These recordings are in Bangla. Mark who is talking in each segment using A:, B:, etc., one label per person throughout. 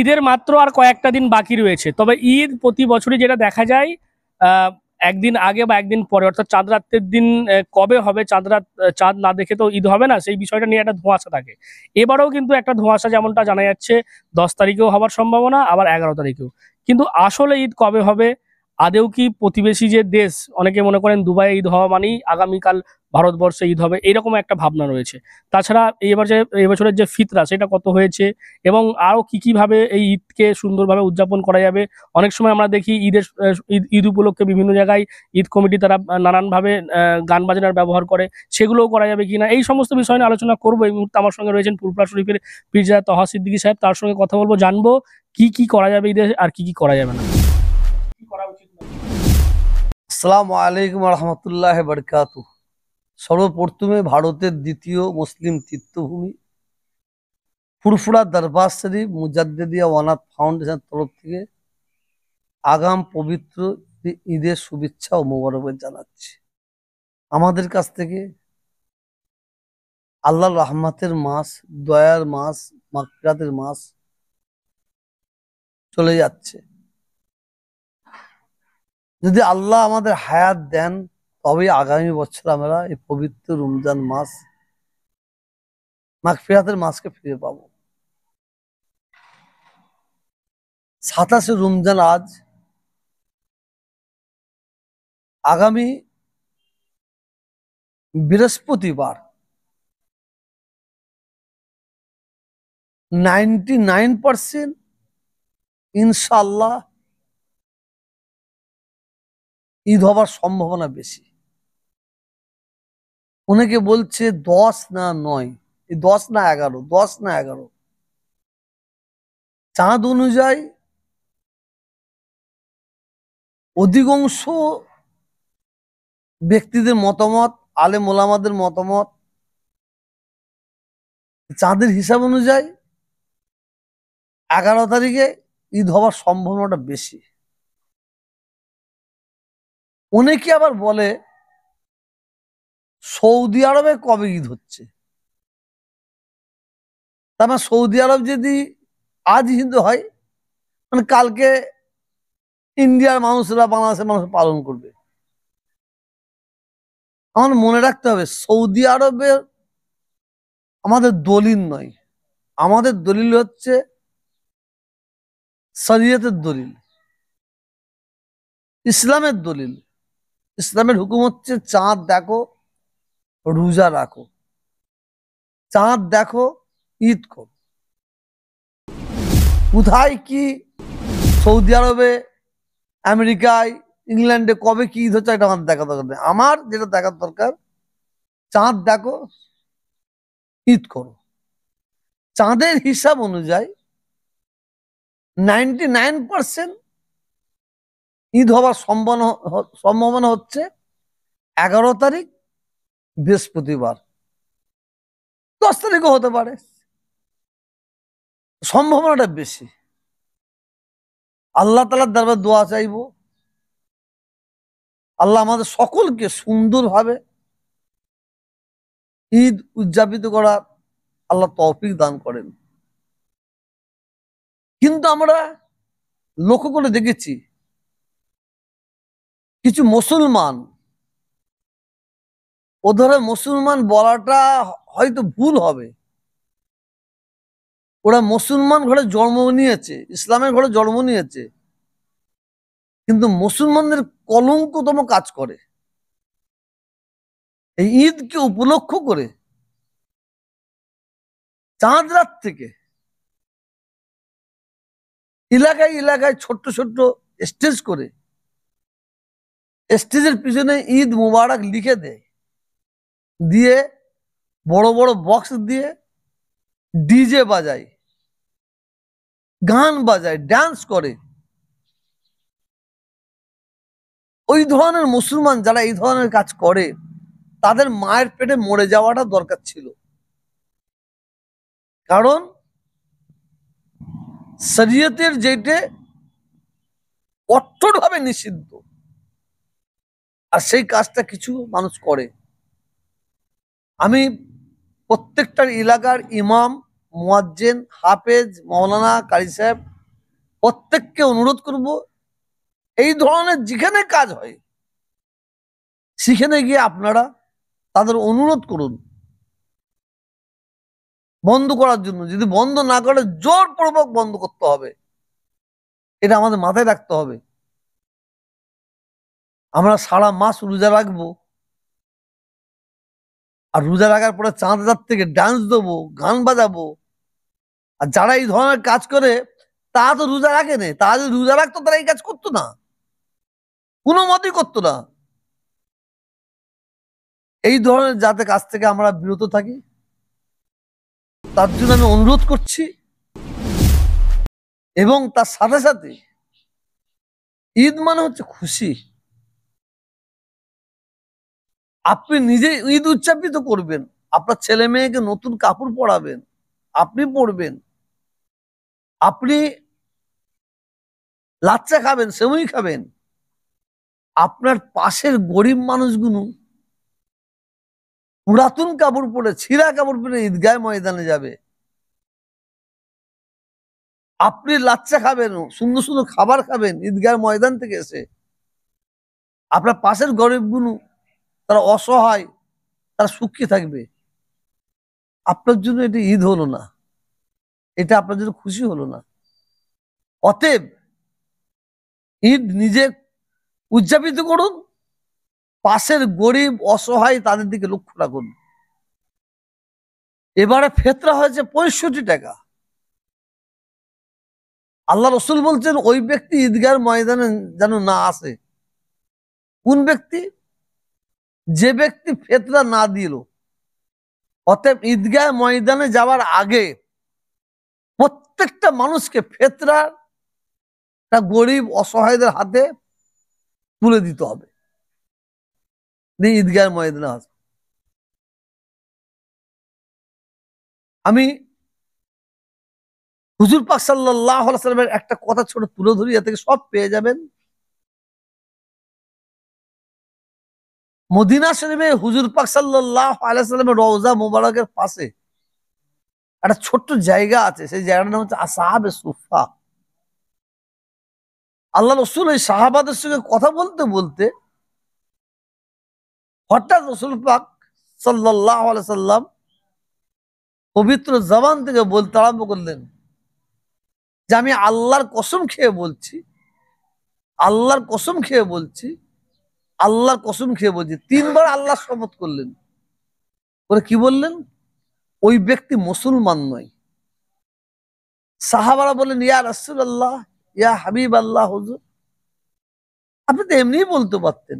A: ঈদের মাত্র আর কয়েকটা দিন বাকি রয়েছে তবে ঈদ প্রতি বছরই যেটা দেখা যায় একদিন আগে বা একদিন পরে অর্থাৎ চাঁদ রাত্রের দিন কবে হবে চাঁদ রাত চাঁদ না দেখে তো ঈদ হবে না সেই বিষয়টা নিয়ে একটা ধোঁয়াশা থাকে এবারেও কিন্তু একটা ধোঁয়াশা যেমনটা জানা যাচ্ছে দশ তারিখেও হওয়ার সম্ভাবনা আবার এগারো তারিখেও কিন্তু আসলে ঈদ কবে হবে আদেও কি প্রতিবেশী যে দেশ অনেকে মনে করেন দুবাই ঈদ হওয়া মানেই আগামীকাল ভারতবর্ষে ঈদ হবে এইরকম একটা ভাবনা রয়েছে তাছাড়া এই যে এই বছরের যে ফিতরা সেটা কত হয়েছে এবং আরও কী কীভাবে এই ঈদকে সুন্দরভাবে উদযাপন করা যাবে অনেক সময় আমরা দেখি ঈদের ঈদ ঈদ উপলক্ষে বিভিন্ন জায়গায় ঈদ কমিটি তারা নানানভাবে গান বাজনার ব্যবহার করে সেগুলোও করা যাবে কি না এই সমস্ত বিষয় নিয়ে আলোচনা করবো এই মুহূর্তে আমার সঙ্গে রয়েছেন পুরপুরা শরীফের পির্জা তহা সিদ্দিকি সাহেব তার সঙ্গে কথা বলবো জানবো কি কি করা যাবে ঈদের আর কি কি করা যাবে না আসসালামু আলাইকুম রহমতুল্লাহ বরকাত
B: সর্বপ্রথমে ভারতের দ্বিতীয় মুসলিম তীর্থভূমি ফুরফুরা দরবার শরীফ মুজাদ্দিয়া ওয়ানাথ ফাউন্ডেশন তরফ থেকে আগাম পবিত্র ঈদের শুভেচ্ছা ও মোবারকবাদ জানাচ্ছি আমাদের কাছ থেকে আল্লাহ রহমাতের মাস দয়ার মাস মাকফিরাতের মাস চলে যাচ্ছে যদি আল্লাহ আমাদের হায়াত দেন তবে আগামী বছর আমরা এই পবিত্র রমজান মাস মাগফিরাতের মাসকে ফিরে পাব সাতাশে রমজান আজ আগামী বৃহস্পতিবার নাইনটি নাইন পার্সেন্ট ইনশাল্লাহ ঈদ হবার সম্ভাবনা বেশি অনেকে বলছে দশ না নয় দশ না এগারো দশ না এগারো চাঁদ অনুযায়ী অধিকাংশ ব্যক্তিদের মতামত আলে মোলামাদের মতামত চাঁদের হিসাব অনুযায়ী এগারো তারিখে ঈদ হওয়ার সম্ভাবনাটা বেশি অনেকে আবার বলে সৌদি আরবে কবে ঈদ হচ্ছে তার মানে সৌদি আরব যদি আজ হিন্দু হয় মানে কালকে ইন্ডিয়ার মানুষরা বাংলাদেশের মানুষ পালন করবে আমার মনে রাখতে হবে সৌদি আরবের আমাদের দলিল নয় আমাদের দলিল হচ্ছে শরীয়তের দলিল ইসলামের দলিল ইসলামের হুকুম হচ্ছে চাঁদ দেখো রোজা রাখো চাঁদ দেখো ঈদ করো কোথায় কি সৌদি আরবে আমেরিকায় ইংল্যান্ডে কবে কি ঈদ হচ্ছে এটা আমার দেখা দরকার নেই আমার যেটা দেখার দরকার চাঁদ দেখো ঈদ করো চাঁদের হিসাব অনুযায়ী নাইনটি নাইন পার্সেন্ট ঈদ হওয়ার সম্ভাবনা সম্ভাবনা হচ্ছে এগারো তারিখ বৃহস্পতিবার দশ তারিখও হতে পারে সম্ভাবনাটা বেশি আল্লাহ তালার দরবার দোয়া চাইব আল্লাহ আমাদের সকলকে সুন্দরভাবে ঈদ উদযাপিত করার আল্লাহ তফিক দান করেন কিন্তু আমরা লক্ষ্য করে দেখেছি কিছু মুসলমান ও ধরে মুসলমান বলাটা হয়তো ভুল হবে ওরা মুসলমান ঘরে জন্ম নিয়েছে ইসলামের ঘরে জন্ম নিয়েছে কিন্তু মুসলমানদের কলঙ্কতম কাজ করে এই ঈদকে উপলক্ষ করে চাঁদ রাত থেকে এলাকায় এলাকায় ছোট্ট ছোট্ট স্টেজ করে স্টেজের পিছনে ঈদ মুবারক লিখে দেয় দিয়ে বড় বড় বক্স দিয়ে ডিজে বাজায় গান বাজায় ড্যান্স করে ওই ধরনের মুসলমান যারা এই ধরনের কাজ করে তাদের মায়ের পেটে মরে যাওয়াটা দরকার ছিল কারণ শরীয়তের যেটা কঠোরভাবে নিষিদ্ধ আর সেই কাজটা কিছু মানুষ করে আমি প্রত্যেকটার এলাকার ইমাম মোয়াজ্জেন হাফেজ মৌলানা কারি সাহেব প্রত্যেককে অনুরোধ করব এই ধরনের যেখানে কাজ হয় সেখানে গিয়ে আপনারা তাদের অনুরোধ করুন বন্ধ করার জন্য যদি বন্ধ না করে জোরপূর্বক বন্ধ করতে হবে এটা আমাদের মাথায় রাখতে হবে আমরা সারা মাস রোজা রাখবো আর রোজা রাখার পরে চাঁদ রাত থেকে ডান্স দেবো গান বাজাবো আর যারা এই ধরনের কাজ করে তা তো রোজা রাখে না তারা যদি রোজা রাখতো তারা এই কাজ করতো না কোনো মতই করতো না এই ধরনের যাতে কাজ থেকে আমরা বিরত থাকি তার জন্য আমি অনুরোধ করছি এবং তার সাথে সাথে ঈদ মানে হচ্ছে খুশি আপনি নিজে ঈদ উদযাপিত করবেন আপনার ছেলে মেয়েকে নতুন কাপড় পরাবেন আপনি পরবেন আপনি লাচ্চা খাবেন সেমুই খাবেন আপনার পাশের গরিব মানুষগুলো পুরাতন কাপড় পরে ছিঁড়া কাপড় পরে ঈদগায় ময়দানে যাবে আপনি লাচ্চা খাবেন সুন্দর সুন্দর খাবার খাবেন ঈদগায় ময়দান থেকে এসে আপনার পাশের গরিবগুলো তারা অসহায় তারা সুখী থাকবে আপনার জন্য এটি ঈদ হলো না এটা আপনার জন্য খুশি হলো না অতএব ঈদ নিজে উদযাপিত করুন পাশের গরিব অসহায় তাদের দিকে লক্ষ্য রাখুন এবারে ফেতরা হয়েছে পঁয়ষট্টি টাকা আল্লাহ রসুল বলছেন ওই ব্যক্তি ঈদগার ময়দানে যেন না আসে কোন ব্যক্তি যে ব্যক্তি ফেতরা না দিল অতএব ঈদগাহ ময়দানে যাওয়ার আগে প্রত্যেকটা মানুষকে ফেতরা তা গরিব অসহায়দের হাতে তুলে দিতে হবে ঈদগাহ ময়দানে আসবে আমি হুজুর পাক সাল্লাহ সাল্লামের একটা কথা ছোট তুলে ধরি এ থেকে সব পেয়ে যাবেন মদিনা শরীফে হুজুর পাক সাল্লাহ আলাইসাল্লামের রওজা মুবারকের পাশে একটা ছোট্ট জায়গা আছে সেই জায়গাটার নাম হচ্ছে আসাহাবে সুফা আল্লাহ রসুল ওই সাহাবাদের সঙ্গে কথা বলতে বলতে হঠাৎ রসুল পাক সাল্লাহ আলাইসাল্লাম পবিত্র জবান থেকে বলতে আরম্ভ করলেন যে আমি আল্লাহর কসম খেয়ে বলছি আল্লাহর কসম খেয়ে বলছি আল্লাহর কসম খেয়ে বলছি তিনবার আল্লাহ শপথ করলেন করে কি বললেন ওই ব্যক্তি মুসলমান নয় সাহাবারা বলেন ইয়া রাসুল আল্লাহ ইয়া হাবিব আল্লাহ হজুর আপনি তো এমনিই বলতে পারতেন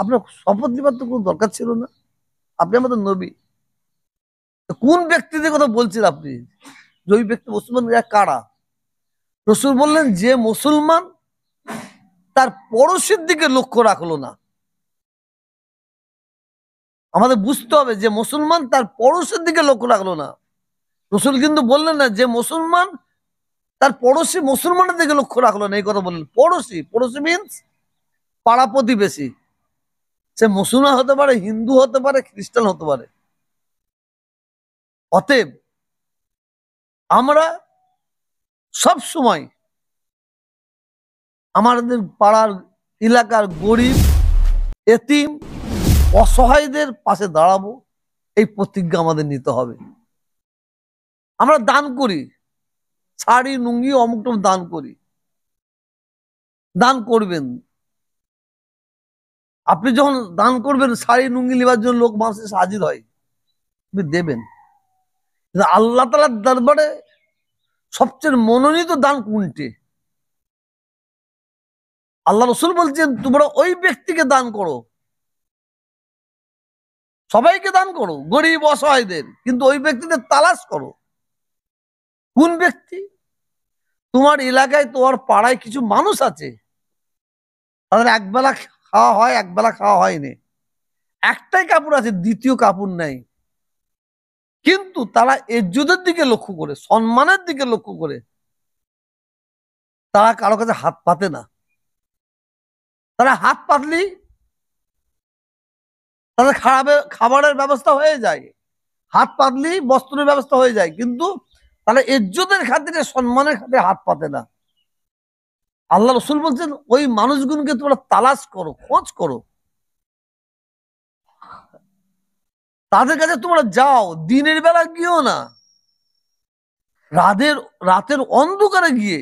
B: আপনার শপথ নেবার তো কোনো দরকার ছিল না আপনি আমাদের নবী কোন ব্যক্তিদের কথা বলছেন আপনি যে ওই ব্যক্তি মুসলমান কারা রসুল বললেন যে মুসলমান তার পড়োশীর দিকে লক্ষ্য রাখলো না আমাদের বুঝতে হবে যে মুসলমান তার পড়োশের দিকে লক্ষ্য রাখলো না রসুল কিন্তু বললেন না যে মুসলমান তার পড়োশি মুসলমানের দিকে লক্ষ্য রাখলো না এই কথা বললেন পড়োশি পড়োশি মিনস পাড়া প্রতিবেশী সে মুসলমান হতে পারে হিন্দু হতে পারে খ্রিস্টান হতে পারে অতএব আমরা সব সময় আমাদের পাড়ার এলাকার গরিব এতিম অসহায়দের পাশে দাঁড়াবো এই প্রতিজ্ঞা আমাদের নিতে হবে আমরা দান করি শাড়ি নুঙ্গি অমুক দান করি দান করবেন আপনি যখন দান করবেন শাড়ি নুঙ্গি নেবার জন্য লোক মানুষের হাজির হয় আপনি দেবেন আল্লাহ তালার দরবারে সবচেয়ে মনোনীত দান কোনটি আল্লাহ রসুল বলছেন তোমরা ওই ব্যক্তিকে দান করো সবাইকে দান করো গরিব অসহায়দের কিন্তু ওই ব্যক্তিদের তালাশ করো কোন ব্যক্তি তোমার এলাকায় তোমার পাড়ায় কিছু মানুষ আছে তাদের একবেলা খাওয়া হয় একবেলা খাওয়া হয়নি একটাই কাপড় আছে দ্বিতীয় কাপড় নাই কিন্তু তারা এজ্জুদের দিকে লক্ষ্য করে সম্মানের দিকে লক্ষ্য করে তারা কারো কাছে হাত পাতে না তারা হাত পাতলি তাদের খারাপের খাবারের ব্যবস্থা হয়ে যায় হাত পাতলি বস্ত্রের ব্যবস্থা হয়ে যায় কিন্তু তারা ইজ্জতের খাতিরে সম্মানের খাতিরে হাত পাতে না আল্লাহ রসুল বলছেন ওই মানুষগুলোকে তোমরা তালাশ করো খোঁজ করো তাদের কাছে তোমরা যাও দিনের বেলা গিয়েও না রাতের রাতের অন্ধকারে গিয়ে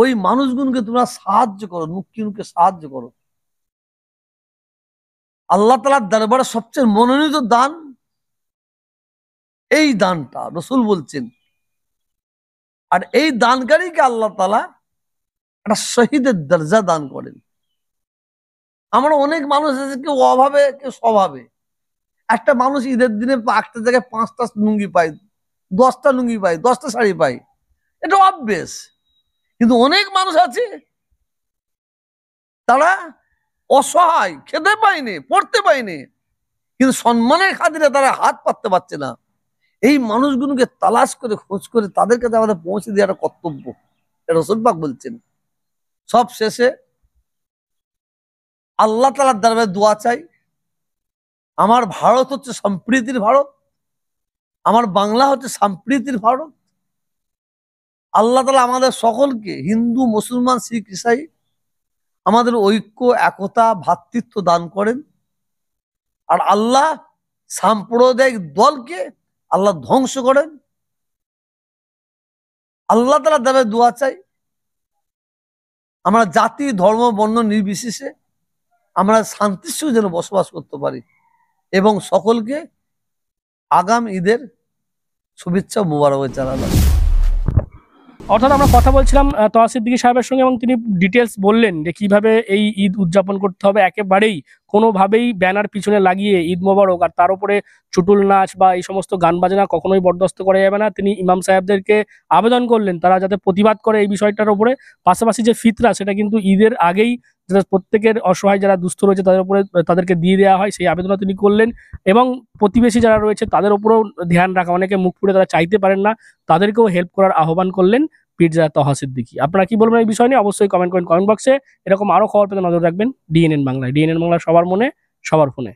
B: ওই মানুষগুলোকে তোমরা সাহায্য করো নুকিনুকে সাহায্য করো আল্লাহ তালার দরবারে সবচেয়ে মনোনীত দান এই দানটা রসুল বলছেন আর এই দানকারীকে আল্লাহ তালা একটা শহীদের দরজা দান করেন আমরা অনেক মানুষ আছে কেউ অভাবে কেউ স্বভাবে একটা মানুষ ঈদের দিনে একটা জায়গায় পাঁচটা লুঙ্গি পায় দশটা লুঙ্গি পায় দশটা শাড়ি পায় এটা অভ্যেস কিন্তু অনেক মানুষ আছে তারা অসহায় খেতে পায়নি পড়তে পায়নি কিন্তু সম্মানের খাতিরে তারা হাত পাততে পারছে না এই মানুষগুলোকে তালাশ করে খোঁজ করে তাদের কাছে আমাদের পৌঁছে দেওয়ার কর্তব্য রসদবাগ বলছেন সব শেষে আল্লাহ তালার দরবারে দোয়া চাই আমার ভারত হচ্ছে সম্প্রীতির ভারত আমার বাংলা হচ্ছে সম্প্রীতির ভারত আল্লাহ তালা আমাদের সকলকে হিন্দু মুসলমান শিখ ইসাই আমাদের ঐক্য একতা ভ্রাতৃত্ব দান করেন আর আল্লাহ সাম্প্রদায়িক দলকে আল্লাহ ধ্বংস করেন আল্লাহ তালা দেবে দোয়া চাই আমরা জাতি ধর্ম বর্ণ নির্বিশেষে আমরা শান্তির সঙ্গে যেন বসবাস করতে পারি এবং সকলকে
A: আগাম ঈদের শুভেচ্ছা মুবারক জানালাম অর্থাৎ আমরা কথা বলছিলাম তহসিদ্দিকি সাহেবের সঙ্গে এবং তিনি ডিটেলস বললেন যে কিভাবে এই ঈদ উদযাপন করতে হবে একেবারেই কোনোভাবেই ব্যানার পিছনে লাগিয়ে ঈদ মোবারক আর তার উপরে চুটুল নাচ বা এই সমস্ত গান বাজনা কখনোই বরদাস্ত করা যাবে না তিনি ইমাম সাহেবদেরকে আবেদন করলেন তারা যাতে প্রতিবাদ করে এই বিষয়টার উপরে পাশাপাশি যে ফিতরা সেটা কিন্তু ঈদের আগেই যারা প্রত্যেকের অসহায় যারা দুস্থ রয়েছে তাদের উপরে তাদেরকে দিয়ে দেওয়া হয় সেই আবেদনও তিনি করলেন এবং প্রতিবেশী যারা রয়েছে তাদের উপরেও ধ্যান রাখা অনেকে মুখ পুড়ে তারা চাইতে পারেন না তাদেরকেও হেল্প করার আহ্বান করলেন পিৎজা তহা সিদ্দিকি আপনারা কি বলবেন এই বিষয় নিয়ে অবশ্যই কমেন্ট করেন কমেন্ট বক্সে এরকম আরও খবর পেতে নজর রাখবেন ডিএনএন বাংলায় ডিএনএন বাংলা সবার মনে সবার ফোনে